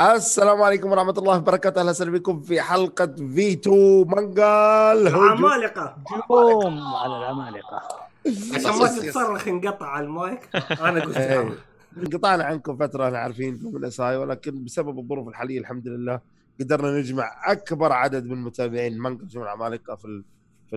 السلام عليكم ورحمة الله وبركاته، أهلا وسهلا بكم في حلقة في تو مانجا العمالقة جوم على العمالقة عشان ما تتصرخ انقطع المايك أنا قلت إيه. انقطعنا عنكم فترة أنا عارفين في الأساي ولكن بسبب الظروف الحالية الحمد لله قدرنا نجمع أكبر عدد من متابعين مانجا جوم العمالقة في في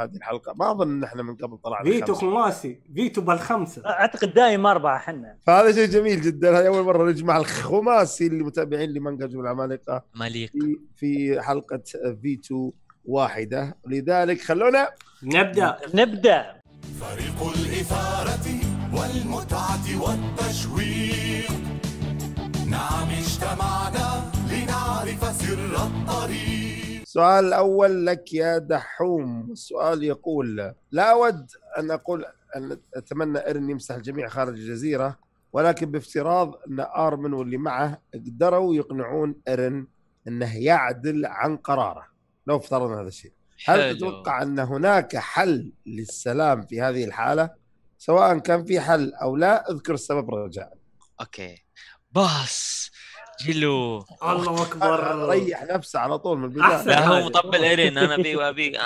هذه الحلقه ما اظن ان احنا من قبل طلعنا فيتو خماسي فيتو بالخمسه اعتقد دائما اربعه احنا فهذا شيء جميل جدا هاي اول مره نجمع الخماسي المتابعين جو العمالقه مليق في, في حلقه فيتو واحده لذلك خلونا نبدا نبدا فريق الاثاره والمتعه والتشويق نعم اجتمعنا لنعرف سر الطريق السؤال الأول لك يا دحوم السؤال يقول لا أود أن أقول أن أتمنى إيرن يمسح الجميع خارج الجزيرة ولكن بافتراض أن آرمن واللي معه قدروا يقنعون إيرن أنه يعدل عن قراره لو افترضنا هذا الشيء هل تتوقع أن هناك حل للسلام في هذه الحالة سواء كان في حل أو لا اذكر السبب رجاء أوكي بس عجلوا الله اكبر ريح نفسه على طول من البدايه لا هو مطبل ايرين انا بي وابي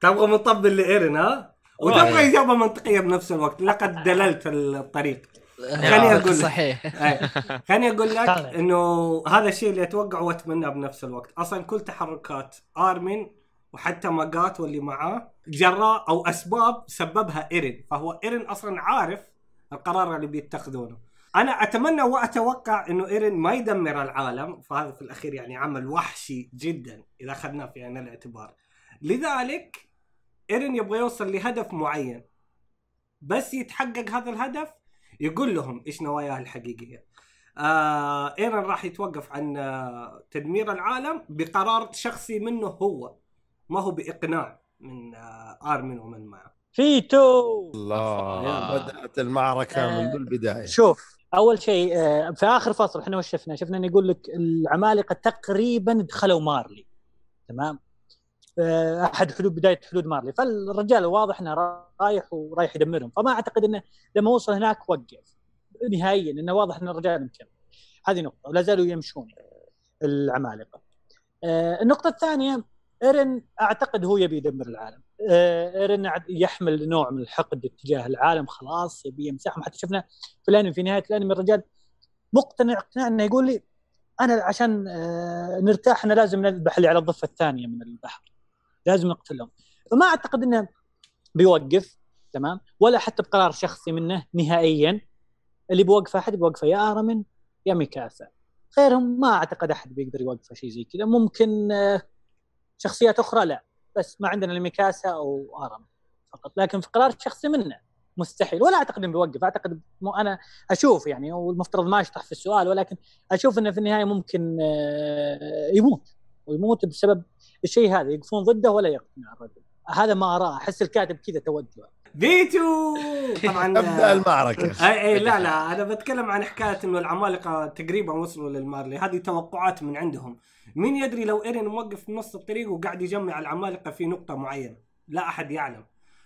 تبغى مطبل لايرين ها؟ وتبغى اجابه منطقيه بنفس الوقت لقد دللت الطريق إيه. خليني اقول لك صحيح خليني اقول لك انه هذا الشيء اللي اتوقعه واتمناه بنفس الوقت اصلا كل تحركات ارمن وحتى ماجات واللي معاه جراء او اسباب سببها ايرين فهو ايرين اصلا عارف القرار اللي بيتخذونه انا اتمنى واتوقع انه ايرن ما يدمر العالم فهذا في الاخير يعني عمل وحشي جدا اذا اخذناه في عين الاعتبار لذلك ايرن يبغى يوصل لهدف معين بس يتحقق هذا الهدف يقول لهم ايش نواياه الحقيقيه آه ايرن راح يتوقف عن آه، تدمير العالم بقرار شخصي منه هو ما هو باقناع من آه ارمن ومن معه فيتو الله بدات المعركه آه، من البدايه شوف اول شيء آه، في اخر فصل احنا وش شفنا؟ شفنا انه يقول لك العمالقه تقريبا دخلوا مارلي تمام؟ آه، احد حدود بدايه حدود مارلي فالرجال واضح انه رايح ورايح يدمرهم فما اعتقد انه لما وصل هناك وقف نهائيا انه واضح ان الرجال مكمل هذه نقطه ولا زالوا يمشون العمالقه آه، النقطه الثانيه ايرن اعتقد هو يبي يدمر العالم آه، ايرن يحمل نوع من الحقد اتجاه العالم خلاص يبي يمسحهم حتى شفنا في الانمي في نهايه الانمي الرجال مقتنع اقتناع انه يقول لي انا عشان آه، نرتاح انا لازم نذبح اللي على الضفه الثانيه من البحر لازم نقتلهم فما اعتقد انه بيوقف تمام ولا حتى بقرار شخصي منه نهائيا اللي بوقفه احد بوقفه يا ارمن يا ميكاسا غيرهم ما اعتقد احد بيقدر يوقفه شيء زي كذا ممكن آه، شخصيات اخرى لا بس ما عندنا الميكاسا او ارم فقط لكن في قرار شخصي منه مستحيل ولا اعتقد انه بيوقف اعتقد مو انا اشوف يعني والمفترض ما اشطح في السؤال ولكن اشوف انه في النهايه ممكن آه، يموت ويموت بسبب الشيء هذا يقفون ضده ولا يقتنع الرجل هذا ما اراه احس الكاتب كذا توجه فيتو طبعا آه، ابدا المعركه اي اي لا لا انا بتكلم عن حكايه انه العمالقه تقريبا وصلوا للمارلي هذه توقعات من عندهم مين يدري لو ايرين موقف في نص الطريق وقاعد يجمع العمالقه في نقطه معينه لا احد يعلم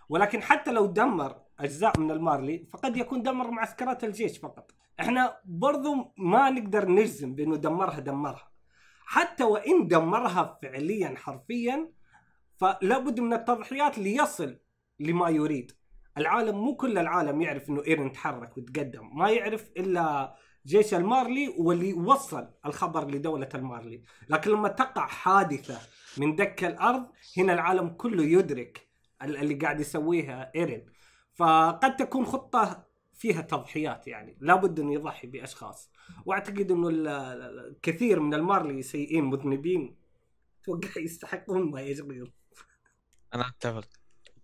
ولكن حتى لو دمر اجزاء من المارلي فقد يكون دمر معسكرات الجيش فقط احنا برضو ما نقدر نجزم بانه دمرها دمرها حتى وان دمرها فعليا حرفيا فلا بد من التضحيات ليصل لما يريد العالم مو كل العالم يعرف انه ايرن تحرك وتقدم ما يعرف الا جيش المارلي واللي وصل الخبر لدولة المارلي لكن لما تقع حادثة من دك الأرض هنا العالم كله يدرك اللي قاعد يسويها إيرين فقد تكون خطة فيها تضحيات يعني لابد أن يضحي بأشخاص وأعتقد أنه الكثير من المارلي سيئين مذنبين أتوقع يستحقون ما يجريهم أنا أتفق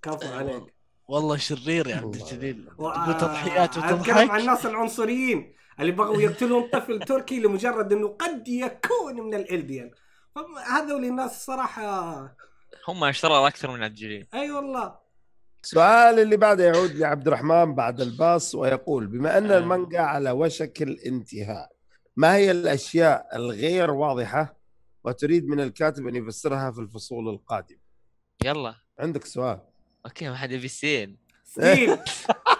كفو أه، عليك والله شرير يا عبد الجليل تضحيات وتضحك عن الناس العنصريين اللي بغوا يقتلون طفل تركي لمجرد انه قد يكون من الالديان هذول الناس الصراحه هم اشتروا اكثر من الجيل اي والله السؤال اللي بعده يعود لعبد الرحمن بعد الباص ويقول بما ان آه. المانجا على وشك الانتهاء ما هي الاشياء الغير واضحه وتريد من الكاتب ان يفسرها في الفصول القادمه يلا عندك سؤال اوكي ما حد يبي سين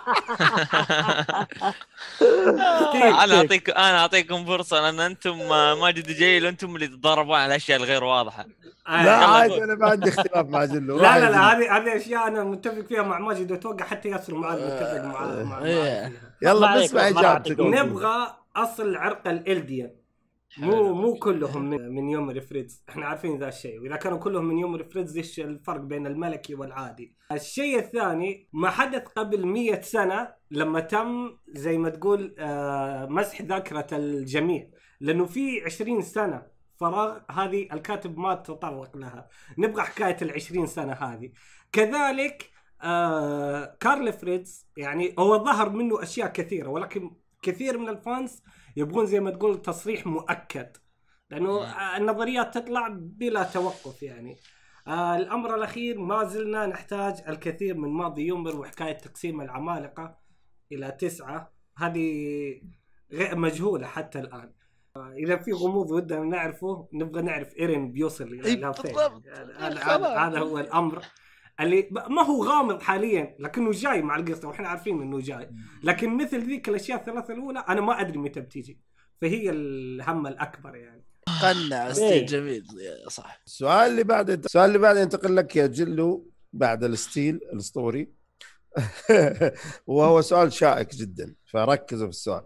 انا اعطيك انا اعطيكم فرصه لان انتم ماجد وجليل انتم اللي تتضاربون على الاشياء الغير واضحه آه، لا عادي انا ما عندي اختلاف مع جلو لا لا لا هذه هذه اشياء انا متفق فيها مع ماجد واتوقع حتى ياسر معاه متفق معاه يلا بسمع اجابتك نبغى اصل عرق الالديان مو مو كلهم من, من يوم فريدز احنا عارفين ذا الشيء واذا كانوا كلهم من يوم فريدز ايش الفرق بين الملكي والعادي الشيء الثاني ما حدث قبل مية سنه لما تم زي ما تقول آه، مسح ذاكره الجميع لانه في عشرين سنه فراغ هذه الكاتب ما تطرق لها نبغى حكايه ال سنه هذه كذلك آه كارل فريدز يعني هو ظهر منه اشياء كثيره ولكن كثير من الفانس يبغون زي ما تقول تصريح مؤكد لانه النظريات تطلع بلا توقف يعني آه الامر الاخير ما زلنا نحتاج الكثير من ماضي يومبر وحكايه تقسيم العمالقه الى تسعه هذه غير مجهوله حتى الان آه اذا في غموض ودنا نعرفه نبغى نعرف ايرين بيوصل الى فين إيه، آه، هذا إيه، هذا هو الامر اللي ما هو غامض حاليا لكنه جاي مع القصه واحنا عارفين انه جاي لكن مثل ذيك الاشياء الثلاثه الاولى انا ما ادري متى بتيجي فهي الهم الاكبر يعني قنع آه. ستيل إيه. جميل صح السؤال اللي بعد السؤال اللي بعد ينتقل لك يا جلو بعد الستيل الاسطوري وهو سؤال شائك جدا فركزوا في السؤال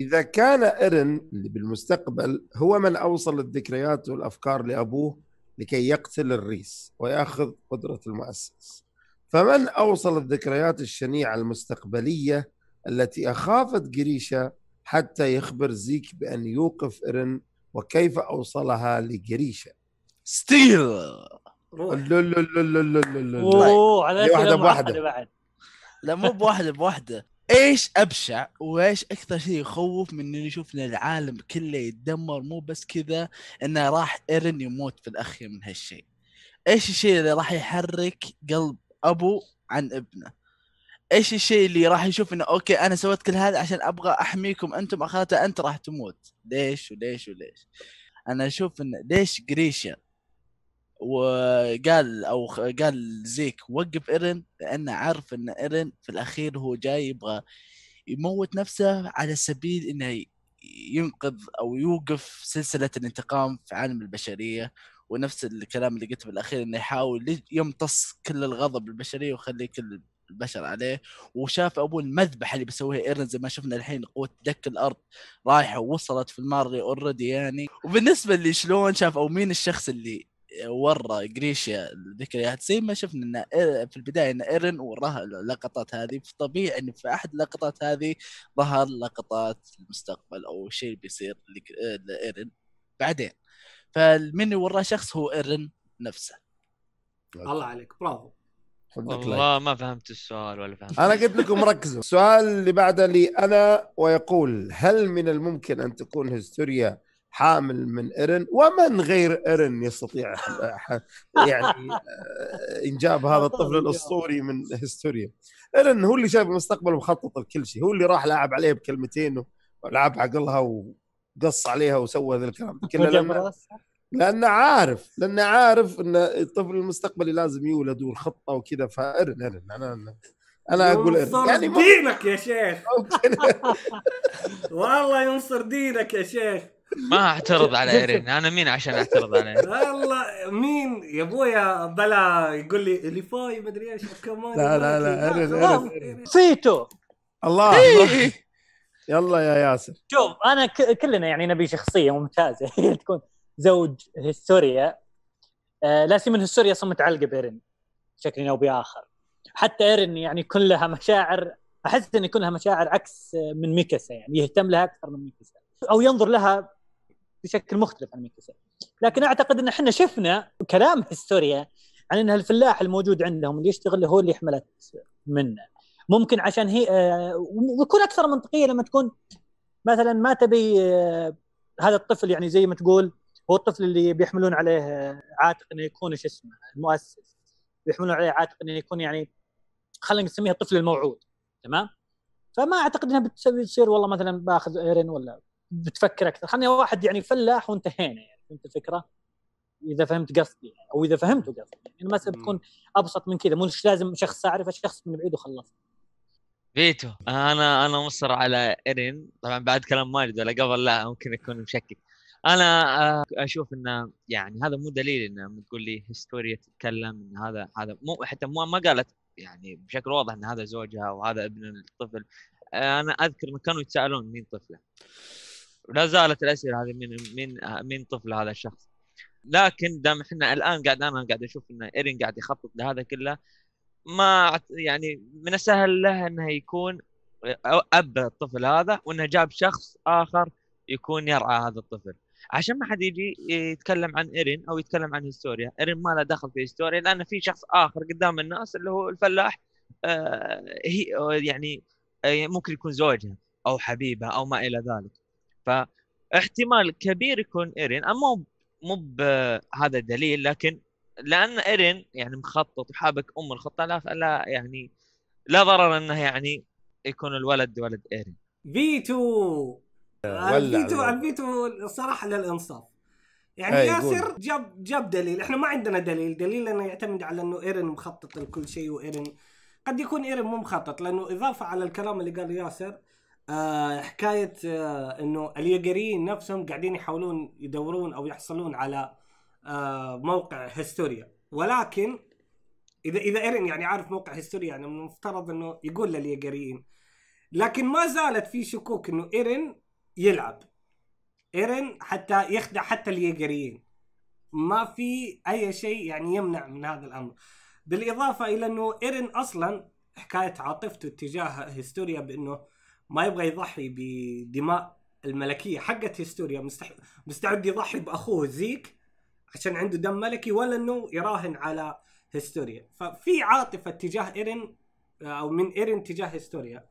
اذا كان ايرن اللي بالمستقبل هو من اوصل الذكريات والافكار لابوه لكي يقتل الريس ويأخذ قدرة المؤسس فمن أوصل الذكريات الشنيعة المستقبلية التي أخافت جريشا حتى يخبر زيك بأن يوقف إرن وكيف أوصلها لجريشا ستيل روح على واحدة بواحدة لا مو بواحدة بواحدة ايش ابشع وايش اكثر شيء يخوف من انه يشوف ان العالم كله يتدمر مو بس كذا انه راح ايرن يموت في الاخير من هالشيء ايش الشيء اللي راح يحرك قلب ابو عن ابنه ايش الشيء اللي راح يشوف انه اوكي انا سويت كل هذا عشان ابغى احميكم انتم اخرته انت راح تموت ليش وليش وليش انا اشوف انه ليش جريشا وقال او قال زيك وقف ايرن لانه عارف ان ايرن في الاخير هو جاي يبغى يموت نفسه على سبيل انه ينقذ او يوقف سلسله الانتقام في عالم البشريه ونفس الكلام اللي قلته بالاخير انه يحاول يمتص كل الغضب البشريه ويخلي كل البشر عليه وشاف ابوه المذبحه اللي بيسويها ايرن زي ما شفنا الحين قوه دك الارض رايحه ووصلت في الماري اوريدي يعني وبالنسبه لشلون شاف او مين الشخص اللي ورى جريشيا الذكريات زي ما شفنا ان في البدايه ان ايرن وراها اللقطات هذه فطبيعي ان في احد اللقطات هذه ظهر لقطات المستقبل او شيء بيصير لايرن بعدين فالمني وراه شخص هو ايرن نفسه الله عليك برافو والله ما فهمت السؤال ولا فهمت انا قلت لكم ركزوا السؤال اللي بعده لي انا ويقول هل من الممكن ان تكون هستوريا حامل من ايرن ومن غير ايرن يستطيع يعني آه، انجاب هذا الطفل الاسطوري من هيستوريا ايرن هو اللي شايف المستقبل ومخطط لكل شيء هو اللي راح لعب عليه بكلمتين ولعب عقلها وقص عليها وسوى ذا الكلام كله لأن... لانه عارف لانه عارف ان الطفل المستقبلي لازم يولد والخطه وكذا فايرن ايرن انا, أنا... انا اقول يعني دينك يا شيخ والله ينصر دينك يا شيخ ما اعترض على ايرين انا مين عشان اعترض على ايرين والله مين يا ابويا بلا يقول لي ليفاي ادري ايش كمان لا لا لا ايرين ايرين سيتو إيه. الله يلا يا ياسر شوف انا كلنا يعني نبي شخصيه ممتازه هي تكون زوج هيستوريا آه لا سيما هيستوريا اصلا متعلقه بايرين بشكل او باخر حتى ايرين يعني كلها مشاعر احس ان كلها مشاعر عكس آه، من ميكاسا يعني يهتم لها اكثر من ميكاسا او ينظر لها بشكل مختلف عن ميكي لكن اعتقد ان احنا شفنا كلام هيستوريا عن ان الفلاح الموجود عندهم اللي يشتغل هو اللي حملت منه ممكن عشان هي آه، ويكون اكثر منطقيه لما تكون مثلا ما تبي آه، هذا الطفل يعني زي ما تقول هو الطفل اللي بيحملون عليه آه، عاتق انه يكون شو اسمه المؤسس بيحملون عليه عاتق انه يكون يعني خلينا نسميها الطفل الموعود تمام فما اعتقد انها بتصير والله مثلا باخذ ايرين ولا بتفكر اكثر خلني واحد يعني فلاح وانتهينا يعني فهمت الفكره اذا فهمت قصدي يعني او اذا فهمتوا قصدي يعني, يعني المساله بتكون ابسط من كذا مش لازم شخص اعرفه شخص من بعيد وخلص فيتو انا انا مصر على ايرين طبعا بعد كلام ماجد ولا قبل لا ممكن اكون مشكك انا آه، اشوف انه يعني هذا مو دليل انه تقول لي هيستوريا تتكلم ان هذا هذا مو حتى مو ما قالت يعني بشكل واضح ان هذا زوجها وهذا ابن الطفل آه، انا اذكر انه كانوا يتساءلون مين طفله ولا زالت الاسئله هذه من من من طفل هذا الشخص لكن دام احنا الان قاعد انا قاعد اشوف ان ايرين قاعد يخطط لهذا كله ما يعني من السهل له انه يكون اب الطفل هذا وانه جاب شخص اخر يكون يرعى هذا الطفل عشان ما حد يجي يتكلم عن ايرين او يتكلم عن هيستوريا ايرين ما له دخل في هيستوريا لان في شخص اخر قدام الناس اللي هو الفلاح آه هي يعني آه، ممكن يكون زوجها او حبيبها او ما الى ذلك فاحتمال كبير يكون ايرين اما مو بهذا دليل لكن لان ايرين يعني مخطط وحابك ام الخطه لا لا يعني لا ضرر انه يعني يكون الولد ولد ايرين فيتو الفيتو فيتو صراحه للانصاف يعني إيه، ياسر قول. جاب جاب دليل احنا ما عندنا دليل دليلنا يعتمد على انه ايرين مخطط لكل شيء وايرين قد يكون ايرين مو مخطط لانه اضافه على الكلام اللي قاله ياسر آه، حكايه آه، انه اليقريين نفسهم قاعدين يحاولون يدورون او يحصلون على آه، موقع هستوريا ولكن اذا اذا ايرين يعني عارف موقع هستوريا يعني من المفترض انه يقول لليقريين لكن ما زالت في شكوك انه ايرين يلعب ايرين حتى يخدع حتى اليقريين ما في اي شيء يعني يمنع من هذا الامر بالاضافه الى انه ايرين اصلا حكايه عاطفته تجاه هستوريا بانه ما يبغى يضحي بدماء الملكيه حقت هيستوريا مستح... مستعد يضحي باخوه زيك عشان عنده دم ملكي ولا انه يراهن على هيستوريا ففي عاطفه تجاه ايرين او من ايرين تجاه هيستوريا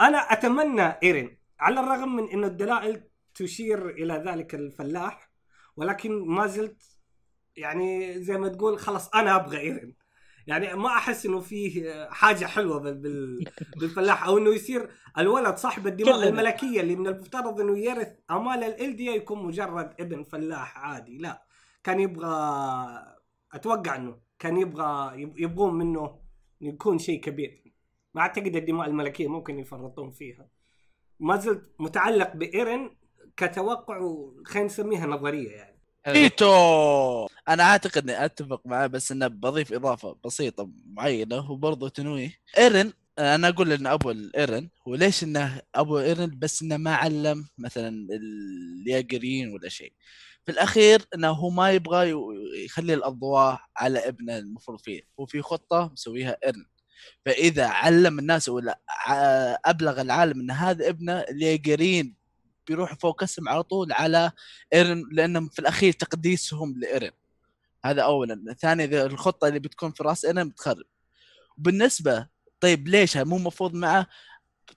انا اتمنى ايرين على الرغم من انه الدلائل تشير الى ذلك الفلاح ولكن ما زلت يعني زي ما تقول خلاص انا ابغى ايرين يعني ما احس انه فيه حاجه حلوه بال... بالفلاح او انه يصير الولد صاحب الدماء الملكيه اللي من المفترض انه يرث امال الالديا يكون مجرد ابن فلاح عادي لا كان يبغى اتوقع انه كان يبغى يبغون منه يكون شيء كبير ما اعتقد الدماء الملكيه ممكن يفرطون فيها ما زلت متعلق بايرن كتوقع خلينا نسميها نظريه يعني ايتو انا اعتقد اني اتفق معاه بس انه بضيف اضافه بسيطه معينه وبرضه تنويه ايرن انا اقول ان ابو ايرن وليش انه ابو ايرن بس انه ما علم مثلا الياجريين ولا شيء في الاخير انه هو ما يبغى يخلي الاضواء على ابنه المفروض فيه هو في خطه مسويها ايرن فاذا علم الناس ولا ابلغ العالم ان هذا ابنه الياجرين بيروحوا فوكسهم على طول على ايرن لانهم في الاخير تقديسهم لايرن هذا اولا ثانيا الخطه اللي بتكون في راس ايرن بتخرب بالنسبه طيب ليش مو المفروض معه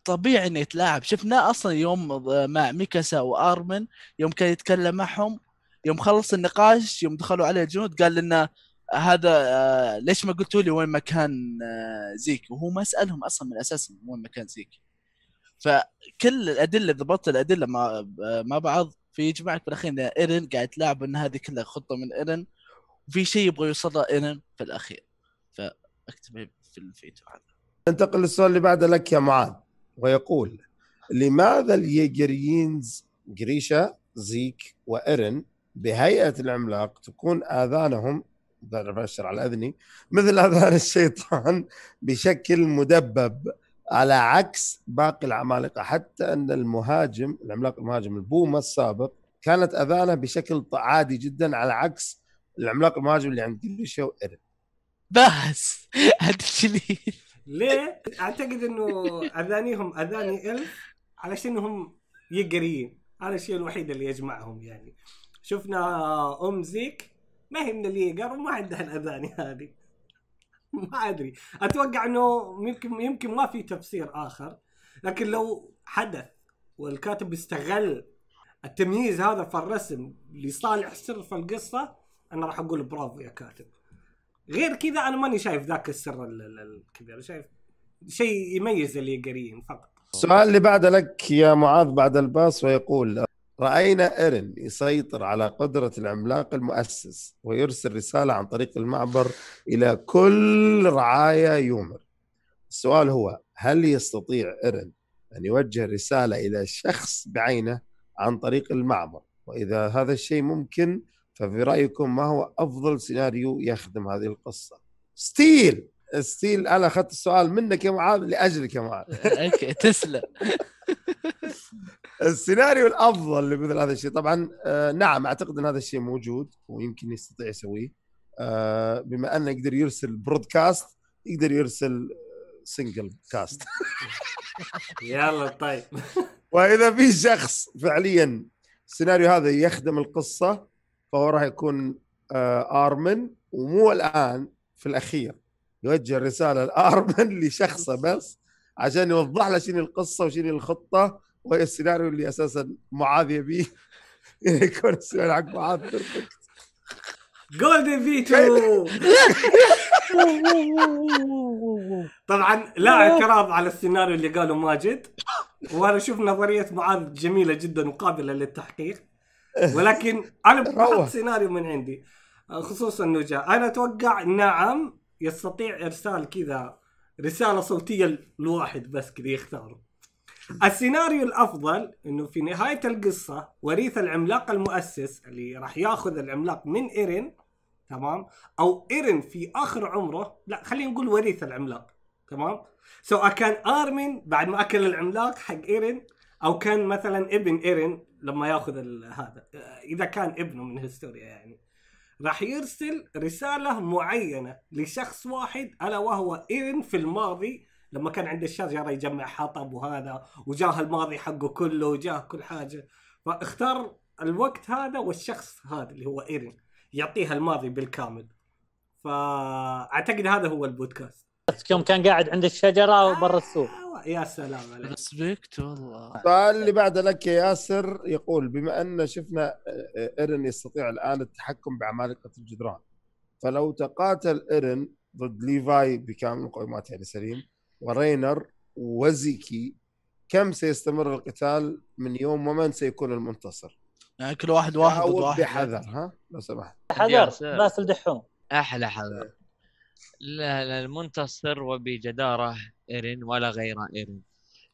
طبيعي انه يتلاعب شفناه اصلا يوم مع ميكاسا وارمن يوم كان يتكلم معهم يوم خلص النقاش يوم دخلوا عليه الجنود قال لنا هذا آه، ليش ما قلتوا لي وين مكان آه، زيك وهو ما سالهم اصلا من الاساس وين مكان زيك فكل الادله ضبطت الادله مع ما بعض فيجمعك بالاخير ان ايرن قاعد تلعب ان هذه كلها خطه من ايرن وفي شيء يبغى يوصل ايرن في الاخير فاكتبه في الفيديو هذا ننتقل للسؤال اللي بعده لك يا معاذ ويقول لماذا اليجريينز جريشا زيك وإرن بهيئة العملاق تكون آذانهم بشر على أذني مثل آذان الشيطان بشكل مدبب على عكس باقي العمالقه حتى ان المهاجم العملاق المهاجم البومه السابق كانت اذانه بشكل عادي جدا على عكس العملاق المهاجم اللي عند جريشيا وإيرن بس هتشلي ليه؟ اعتقد انه اذانيهم اذاني الف علشان هم يقريين هذا الشيء الوحيد اللي يجمعهم يعني شفنا ام زيك ما هي من اللي يقر وما عندها الاذاني هذه ما ادري اتوقع انه يمكن يمكن ما في تفسير اخر لكن لو حدث والكاتب استغل التمييز هذا في الرسم لصالح سر القصه انا راح اقول برافو يا كاتب غير كذا انا ماني شايف ذاك السر الكبير شايف شيء يميز اللي قريين فقط السؤال اللي بعد لك يا معاذ بعد الباص ويقول رأينا إيرن يسيطر على قدرة العملاق المؤسس ويرسل رسالة عن طريق المعبر إلى كل رعايا يومر السؤال هو هل يستطيع إيرن أن يوجه رسالة إلى شخص بعينه عن طريق المعبر وإذا هذا الشيء ممكن ففي رأيكم ما هو أفضل سيناريو يخدم هذه القصة ستيل ستيل انا اخذت السؤال منك يا معاذ لاجلك يا معاذ اوكي تسلم السيناريو الافضل لمثل هذا الشيء طبعا آه، نعم اعتقد ان هذا الشيء موجود ويمكن يستطيع يسويه آه، بما انه يقدر يرسل برودكاست يقدر يرسل سنجل كاست يلا طيب واذا في شخص فعليا السيناريو هذا يخدم القصه فهو راح يكون آه، ارمن ومو الان في الاخير يوجه الرساله لأرمن لشخصه بس عشان يوضح له شنو القصه وشنو الخطه وهي السيناريو اللي اساسا معاذ يبيه يكون السيناريو حق معاذ بيرفكت جولدن فيتو طبعا لا اعتراض على السيناريو اللي قاله ماجد وانا اشوف نظريه معاذ جميله جدا وقابله للتحقيق ولكن انا بحط سيناريو من عندي خصوصا انه جاء انا اتوقع نعم يستطيع ارسال كذا رساله صوتيه لواحد بس كذا يختاره السيناريو الافضل انه في نهايه القصه وريث العملاق المؤسس اللي راح ياخذ العملاق من ايرين تمام او ايرين في اخر عمره لا خلينا نقول وريث العملاق تمام سواء كان ارمن بعد ما اكل العملاق حق ايرين او كان مثلا ابن ايرين لما ياخذ هذا اذا كان ابنه من هيستوريا يعني راح يرسل رساله معينه لشخص واحد الا وهو ايرن في الماضي لما كان عند الشجره يجمع حطب وهذا وجاه الماضي حقه كله وجاه كل حاجه فاختار الوقت هذا والشخص هذا اللي هو ايرن يعطيها الماضي بالكامل فاعتقد هذا هو البودكاست يوم كان قاعد عند الشجره وبرا السوق يا سلام عليك ريسبكت والله السؤال اللي بعده لك يا ياسر يقول بما ان شفنا آه، آه، ايرن يستطيع الان التحكم بعمالقه الجدران فلو تقاتل ايرن ضد ليفاي بكامل مقوماته يعني سليم ورينر وزيكي كم سيستمر القتال من يوم ومن سيكون المنتصر؟ يعني كل واحد واحد ضد واحد بحذر ها لو سمحت حذر ناس الدحوم احلى حذر لا لا المنتصر وبجداره ايرين ولا غير ايرين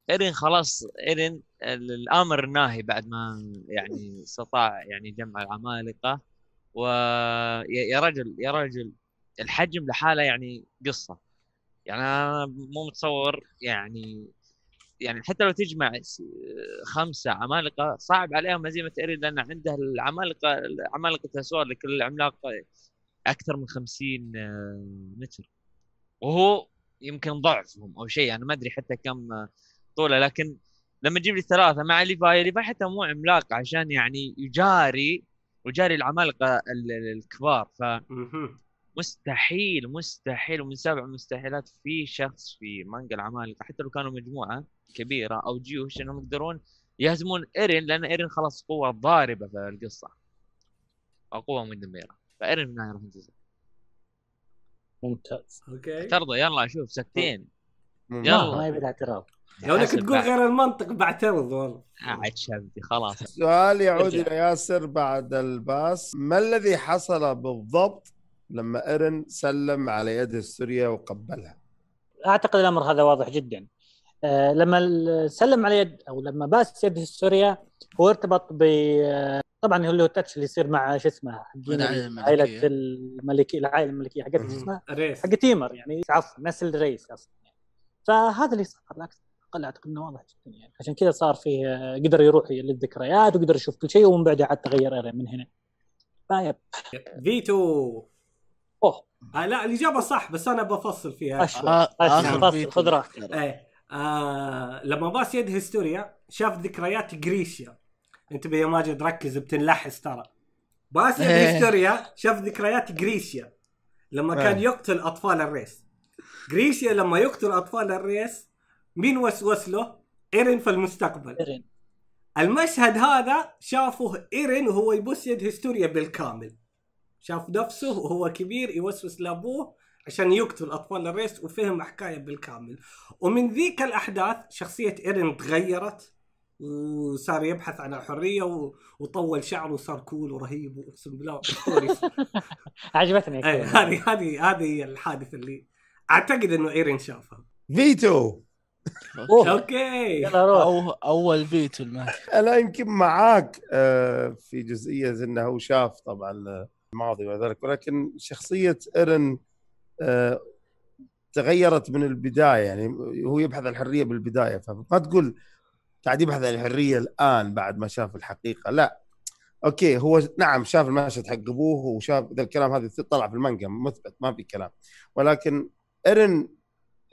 ايرين خلاص ايرين الامر ناهي بعد ما يعني استطاع يعني جمع العمالقه ويا رجل يا رجل الحجم لحاله يعني قصه يعني انا مو متصور يعني يعني حتى لو تجمع خمسه عمالقه صعب عليهم هزيمه ايرين لان عنده العمالقه عمالقه اسوار لكل عملاق اكثر من 50 متر وهو يمكن ضعفهم او شيء انا ما ادري حتى كم طوله لكن لما تجيب لي ثلاثه مع ليفاي ليفاي حتى مو عملاق عشان يعني يجاري وجاري العمالقه الكبار ف مستحيل مستحيل ومن سبع مستحيلات في شخص في مانجا العمالقه حتى لو كانوا مجموعه كبيره او جيوش انهم يقدرون يهزمون ايرين لان ايرين خلاص قوه ضاربه في القصه او قوه مدمره فايرين من هاي راح ممتاز اوكي ترضى يلا شوف سكتين يلا ما يبي اعتراض لو انك تقول غير المنطق بعترض والله آه، عاد شبدي خلاص السؤال يعود الى ياسر بعد الباس ما الذي حصل بالضبط لما ايرن سلم على يد السوريا وقبلها اعتقد الامر هذا واضح جدا آه، لما سلم على يد او لما باس يد السوريا هو ارتبط ب طبعا اللي هو التاتش اللي يصير مع شو اسمه حقين عائله الملكيه العائله الملكيه حقت شو اسمه حق تيمر يعني عفوا نسل ريس اصلا فهذا اللي صار لكن اقل اعتقد انه واضح جدا يعني عشان كذا صار فيه آه، قدر يروح للذكريات وقدر يشوف كل شيء ومن بعدها عاد تغير من هنا فايب فيتو اوه آه لا الاجابه صح بس انا بفصل فيها اشهر آه آه خذ راحتك إيه. آه لما باس يد هيستوريا شاف ذكريات جريشيا انتبه يا ماجد ركز بتنلحس ترى باسل إيه. هيستوريا شاف ذكريات جريسيا لما كان إيه. يقتل اطفال الريس جريسيا لما يقتل اطفال الريس مين وسوس له؟ ايرين في المستقبل ايرين المشهد هذا شافه ايرين وهو يبص يد هيستوريا بالكامل شاف نفسه وهو كبير يوسوس لابوه عشان يقتل اطفال الريس وفهم حكايه بالكامل ومن ذيك الاحداث شخصيه ايرين تغيرت وصار يبحث عن الحريه وطول شعره وصار كول ورهيب واقسم بالله عجبتني إيه، هذه هذه هذه هي الحادثه اللي اعتقد انه ايرين شافها فيتو اوكي أو اول فيتو انا يمكن معاك آه، في جزئيه انه شاف طبعا الماضي وذلك ولكن شخصيه ايرين آه، تغيرت من البدايه يعني هو يبحث عن الحريه بالبدايه فما تقول قاعد يبحث عن الحريه الان بعد ما شاف الحقيقه لا اوكي هو نعم شاف المشهد حق ابوه وشاف ذا الكلام هذا طلع في المانجا مثبت ما في كلام ولكن ايرن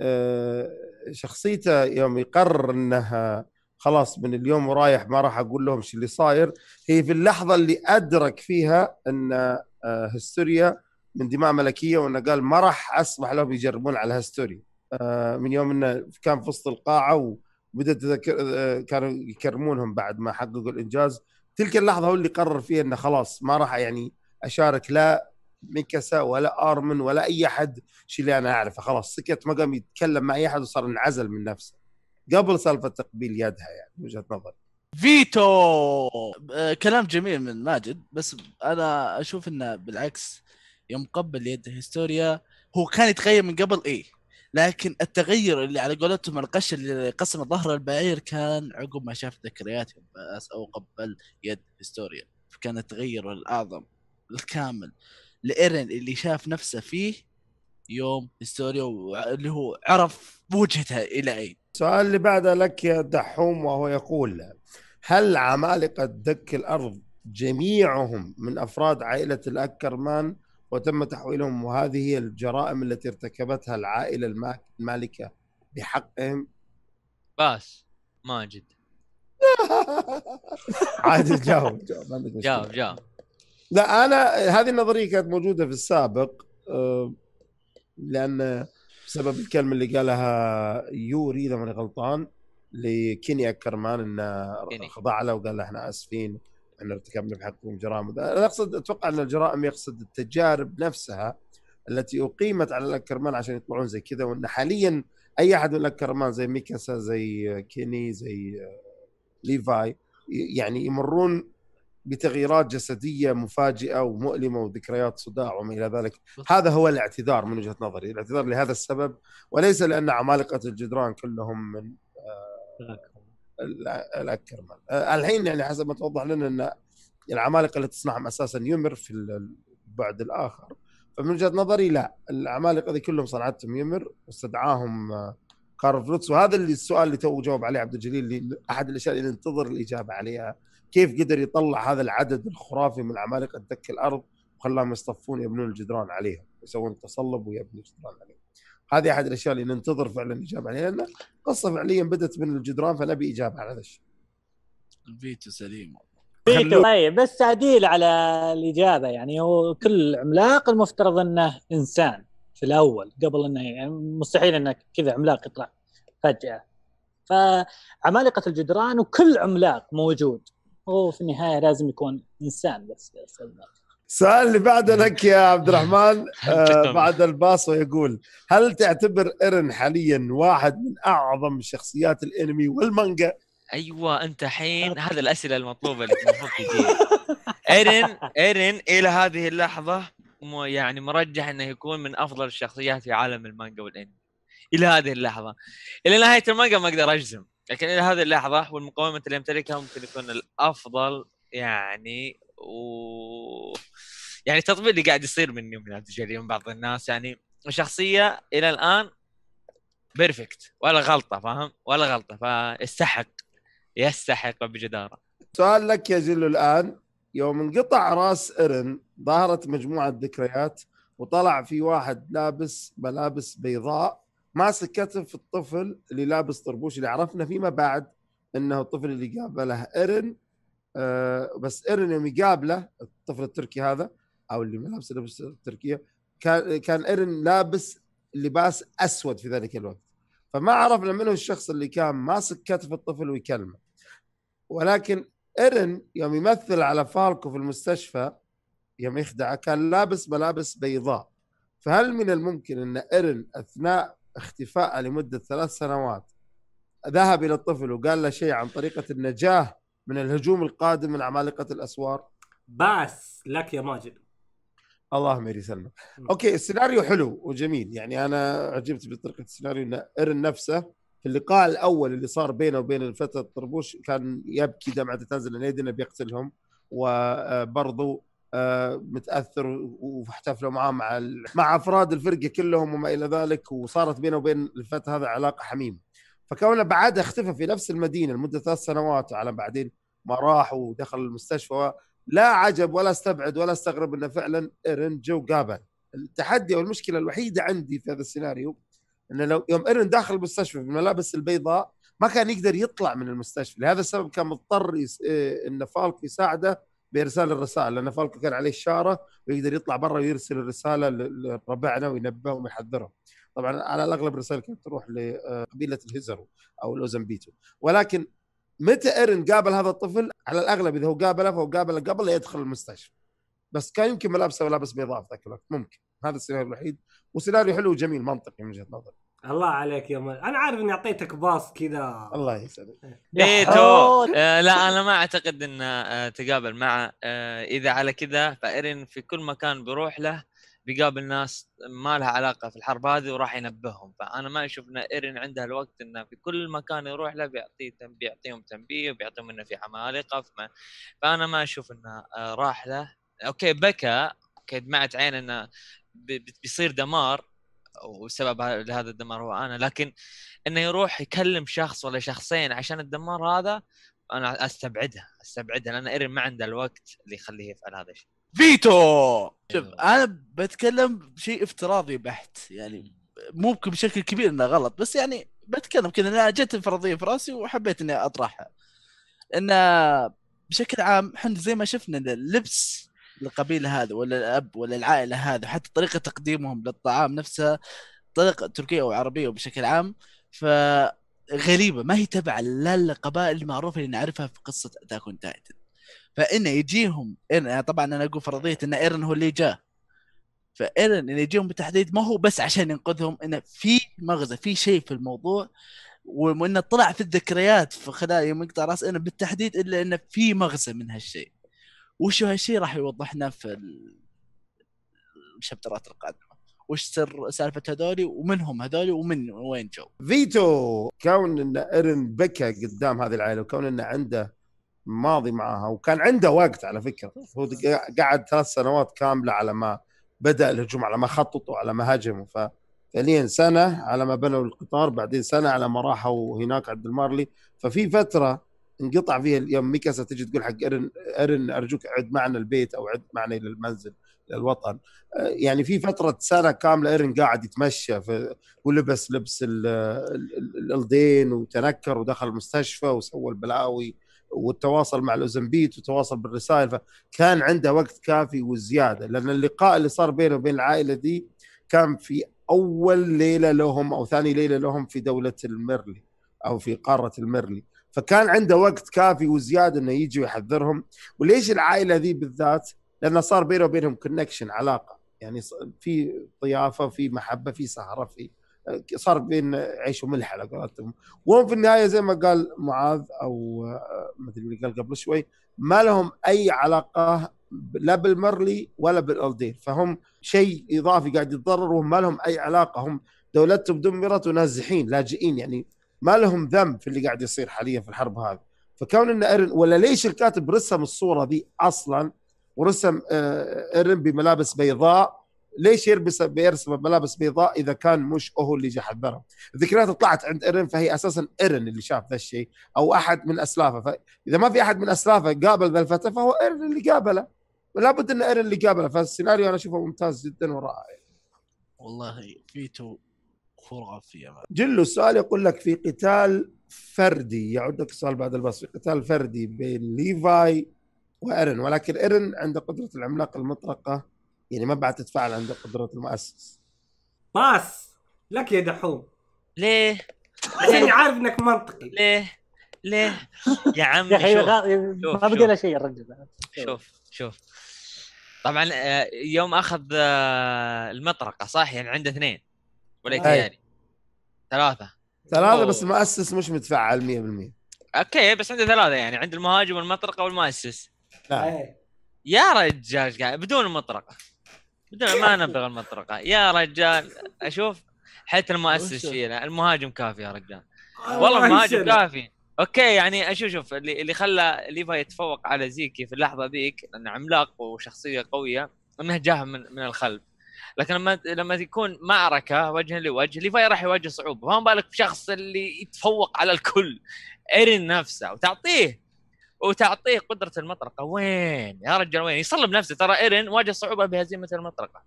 آه، شخصيته يوم يقرر انها خلاص من اليوم ورايح ما راح اقول لهم شو اللي صاير هي في اللحظه اللي ادرك فيها ان آه، هستوريا من دماء ملكيه وانه قال ما راح اسمح لهم يجربون على هستوريا آه، من يوم انه كان في وسط القاعه بدأت تذكر آه، كانوا يكرمونهم بعد ما حققوا الانجاز تلك اللحظه هو اللي قرر فيها انه خلاص ما راح يعني اشارك لا ميكاسا ولا ارمن ولا اي احد شيء اللي انا اعرفه خلاص سكت ما قام يتكلم مع اي احد وصار انعزل من نفسه قبل سالفه تقبيل يدها يعني وجهه نظري فيتو آه، كلام جميل من ماجد بس انا اشوف انه بالعكس يوم قبل يد هيستوريا هو كان يتخيل من قبل ايه لكن التغير اللي على قولتهم القش اللي قسم ظهر البعير كان عقب ما شاف ذكريات بأس او قبل يد هيستوريا فكان التغير الاعظم الكامل لايرين اللي شاف نفسه فيه يوم هيستوريا اللي هو عرف وجهتها الى اين السؤال اللي بعده لك يا دحوم وهو يقول هل عمالقة دك الأرض جميعهم من أفراد عائلة الأكرمان وتم تحويلهم وهذه هي الجرائم التي ارتكبتها العائلة المالكة بحقهم بس ماجد عادي جاوب جاوب جاوب جاوب لا انا هذه النظريه كانت موجوده في السابق آه، لان بسبب الكلمه اللي قالها يوري اذا ماني غلطان لكينيا كرمان انه خضع له وقال له احنا اسفين ان ارتكبنا بحقهم جرائم انا اقصد اتوقع ان الجرائم يقصد التجارب نفسها التي اقيمت على الاكرمان عشان يطلعون زي كذا وان حاليا اي احد من الاكرمان زي ميكاسا زي كيني زي ليفاي يعني يمرون بتغييرات جسديه مفاجئه ومؤلمه وذكريات صداع وما الى ذلك هذا هو الاعتذار من وجهه نظري الاعتذار لهذا السبب وليس لان عمالقه الجدران كلهم من آه، الاكرمان أه، الحين يعني حسب ما توضح لنا ان يعني العمالقه اللي تصنعهم اساسا يمر في البعد الاخر فمن وجهه نظري لا العمالقه ذي كلهم صنعتهم يمر واستدعاهم كارل آه، فلوتس وهذا اللي السؤال اللي تو جاوب عليه عبد الجليل اللي احد الاشياء اللي ننتظر الاجابه عليها كيف قدر يطلع هذا العدد الخرافي من العمالقه تدك الارض وخلاهم يصطفون يبنون الجدران عليها يسوون تصلب ويبنون الجدران عليها هذه احد الاشياء اللي ننتظر فعلا اجابه عليها لان قصه فعليا بدات من الجدران فنبي اجابه على هذا الشيء. الفيتو سليم فيتو طيب بس تعديل على الاجابه يعني هو كل عملاق المفترض انه انسان في الاول قبل انه يعني مستحيل انك كذا عملاق يطلع فجاه. فعمالقه الجدران وكل عملاق موجود هو في النهايه لازم يكون انسان بس, بس عملاق. السؤال اللي بعده لك يا عبد الرحمن آه بعد الباص ويقول هل تعتبر ايرن حاليا واحد من اعظم شخصيات الانمي والمانجا؟ ايوه انت حين هذا الاسئله المطلوبه اللي المفروض تجي ايرن ايرن الى هذه اللحظه يعني مرجح انه يكون من افضل الشخصيات في عالم المانجا والانمي الى هذه اللحظه الى نهايه المانجا ما اقدر اجزم لكن الى هذه اللحظه والمقومات اللي يمتلكها ممكن يكون الافضل يعني و يعني تطبيق اللي قاعد يصير مني ومن عبد الجليل ومن بعض الناس يعني شخصيه الى الان بيرفكت ولا غلطه فاهم ولا غلطه فيستحق يستحق بجداره سؤال لك يا جلو الان يوم انقطع راس ارن ظهرت مجموعه ذكريات وطلع في واحد لابس ملابس بيضاء ماسك كتف الطفل اللي لابس طربوش اللي عرفنا فيما بعد انه الطفل اللي قابله ايرن أه بس ايرن يوم يقابله الطفل التركي هذا او اللي من لابس لبس التركيه كان كان ايرن لابس لباس اسود في ذلك الوقت فما عرفنا من هو الشخص اللي كان ماسك كتف الطفل ويكلمه ولكن ايرن يوم يمثل على فالكو في المستشفى يوم يخدعه كان لابس ملابس بيضاء فهل من الممكن ان ايرن اثناء اختفائه لمده ثلاث سنوات ذهب الى الطفل وقال له شيء عن طريقه النجاه من الهجوم القادم من عمالقه الاسوار بس لك يا ماجد الله يمر سلمى اوكي السيناريو حلو وجميل يعني انا عجبت بطريقه السيناريو ان ايرن نفسه في اللقاء الاول اللي صار بينه وبين الفتى الطربوش كان يبكي دمعه تنزل لنيد ايدن بيقتلهم وبرضه آه، متاثر واحتفلوا معاه مع مع افراد الفرقه كلهم وما الى ذلك وصارت بينه وبين الفتى هذا علاقه حميمه فكونه بعدها اختفى في نفس المدينه لمده ثلاث سنوات على بعدين ما راح ودخل المستشفى لا عجب ولا استبعد ولا استغرب انه فعلا ايرن جو قابل التحدي او المشكله الوحيده عندي في هذا السيناريو انه لو يوم ايرن داخل المستشفى بالملابس البيضاء ما كان يقدر يطلع من المستشفى لهذا السبب كان مضطر يس... إيه، ان فالك يساعده بارسال الرسائل لان فالك كان عليه الشاره ويقدر يطلع برا ويرسل الرساله لربعنا وينبههم ويحذرهم طبعا على الاغلب الرسائل كانت تروح لقبيله آه، الهزرو او الاوزمبيتو ولكن متى ايرن قابل هذا الطفل على الاغلب اذا هو قابله فهو قابله قبل يدخل المستشفى بس كان يمكن ملابسه ملابس بيضاء في ذاك الوقت ممكن هذا السيناريو الوحيد وسيناريو حلو وجميل منطقي من وجهه نظري الله عليك يا مال انا عارف اني اعطيتك باص كذا الله يسلمك ايتو آه لا انا ما اعتقد انه آه، تقابل مع آه، اذا على كذا فايرن في كل مكان بروح له بيقابل ناس ما لها علاقه في الحرب هذه وراح ينبههم فانا ما اشوف ان ايرين عندها الوقت انه في كل مكان يروح له بيعطيه بيعطيهم تنبيه وبيعطيهم انه في عمالقه فما فانا ما اشوف انه آه، راح له اوكي بكى اوكي دمعت عين انه بيصير دمار وسبب لهذا الدمار هو انا لكن انه يروح يكلم شخص ولا شخصين عشان الدمار هذا انا استبعدها استبعدها لان ايرين ما عنده الوقت اللي يخليه يفعل هذا الشيء فيتو شوف أيوة. انا بتكلم شيء افتراضي بحت يعني ممكن بشكل كبير انه غلط بس يعني بتكلم كذا انا جت الفرضيه في راسي وحبيت اني اطرحها ان بشكل عام احنا زي ما شفنا اللبس القبيله هذا ولا الاب ولا العائله هذا حتى طريقه تقديمهم للطعام نفسها طريقه تركيه او عربيه وبشكل عام ف غريبه ما هي تبع لا القبائل المعروفه اللي نعرفها في قصه اتاك تايتن فانه يجيهم إيرن طبعا انا اقول فرضيه ان ايرن هو اللي جاء فايرن اللي يجيهم بالتحديد ما هو بس عشان ينقذهم انه في مغزى في شيء في الموضوع وانه طلع في الذكريات في خلال يوم يقطع راس ايرن بالتحديد الا انه في مغزى من هالشيء وش هالشيء راح يوضحنا في الشابترات القادمه وش سر سالفه هذولي ومن هم هذولي ومن وين جو فيتو كون ان ايرن بكى قدام هذه العائله وكون انه عنده ماضي معاها وكان عنده وقت على فكره هو قعد ثلاث سنوات كامله على ما بدا الهجوم على ما خططوا على ما هاجموا ففعليا سنه على ما بنوا القطار بعدين سنه على ما راحوا هناك عند المارلي ففي فتره انقطع فيها يوم ميكاسا تجي تقول حق ارن ارن ارجوك عد معنا البيت او عد معنا الى المنزل للوطن يعني في فتره سنه كامله ايرن قاعد يتمشى في ولبس لبس الالدين وتنكر ودخل المستشفى وسوى البلاوي والتواصل مع الاوزمبيت وتواصل بالرسائل فكان عنده وقت كافي وزياده لان اللقاء اللي صار بينه وبين العائله دي كان في اول ليله لهم او ثاني ليله لهم في دوله الميرلي او في قاره الميرلي فكان عنده وقت كافي وزياده انه يجي ويحذرهم وليش العائله ذي بالذات؟ لانه صار بينه وبينهم كونكشن علاقه يعني في ضيافه في محبه في سهره في صار بين عيش وملح على قولتهم وهم في النهايه زي ما قال معاذ او آه، مثل اللي قال قبل شوي ما لهم اي علاقه لا بالمرلي ولا بالالدير فهم شيء اضافي قاعد يتضرر وهم ما لهم اي علاقه هم دولتهم دمرت ونازحين لاجئين يعني ما لهم ذنب في اللي قاعد يصير حاليا في الحرب هذه فكون ان ايرن ولا ليش الكاتب رسم الصوره دي اصلا ورسم ايرن آه، بملابس بيضاء ليش يلبس بيرسم ملابس بيضاء اذا كان مش هو اللي حذره؟ الذكريات طلعت عند ايرن فهي اساسا ايرن اللي شاف ذا الشيء او احد من اسلافه فاذا ما في احد من اسلافه قابل ذا الفتى فهو ايرن اللي قابله ولا بد ان ايرن اللي قابله فالسيناريو انا اشوفه ممتاز جدا ورائع والله فيتو خرافي جلو السؤال يقول لك في قتال فردي يعود لك السؤال بعد البس في قتال فردي بين ليفاي وارن ولكن ايرن عنده قدره العملاق المطرقه يعني ما بعد تتفاعل عند قدرة المؤسس باس لك يا دحوم ليه؟ عشان عارف انك منطقي ليه؟ ليه؟ يا عمي يا اخي ما بقى له شيء الرجل شوف شوف طبعا آه، يوم اخذ آه، المطرقه صح يعني عنده اثنين ولا يعني ثلاثه ثلاثه بس المؤسس مش متفعل 100% اوكي بس عنده ثلاثه يعني عند المهاجم والمطرقه والمؤسس لا نعم. يا رجال بدون المطرقه بدون ما نبغى المطرقه يا رجال اشوف حتى المؤسس فينا المهاجم كافي يا رجال آه، والله المهاجم كافي اوكي يعني اشوف شوف اللي اللي خلى ليفا يتفوق على زيكي في اللحظه ذيك لانه عملاق وشخصيه قويه انه جاه من من الخلف لكن لما لما تكون معركه وجها لوجه ليفا راح يواجه صعوبه فما بالك بشخص اللي يتفوق على الكل ايرين نفسه وتعطيه وتعطيه قدره المطرقه وين يا رجل وين يصلب نفسه ترى ايرن واجه صعوبه بهزيمه المطرقه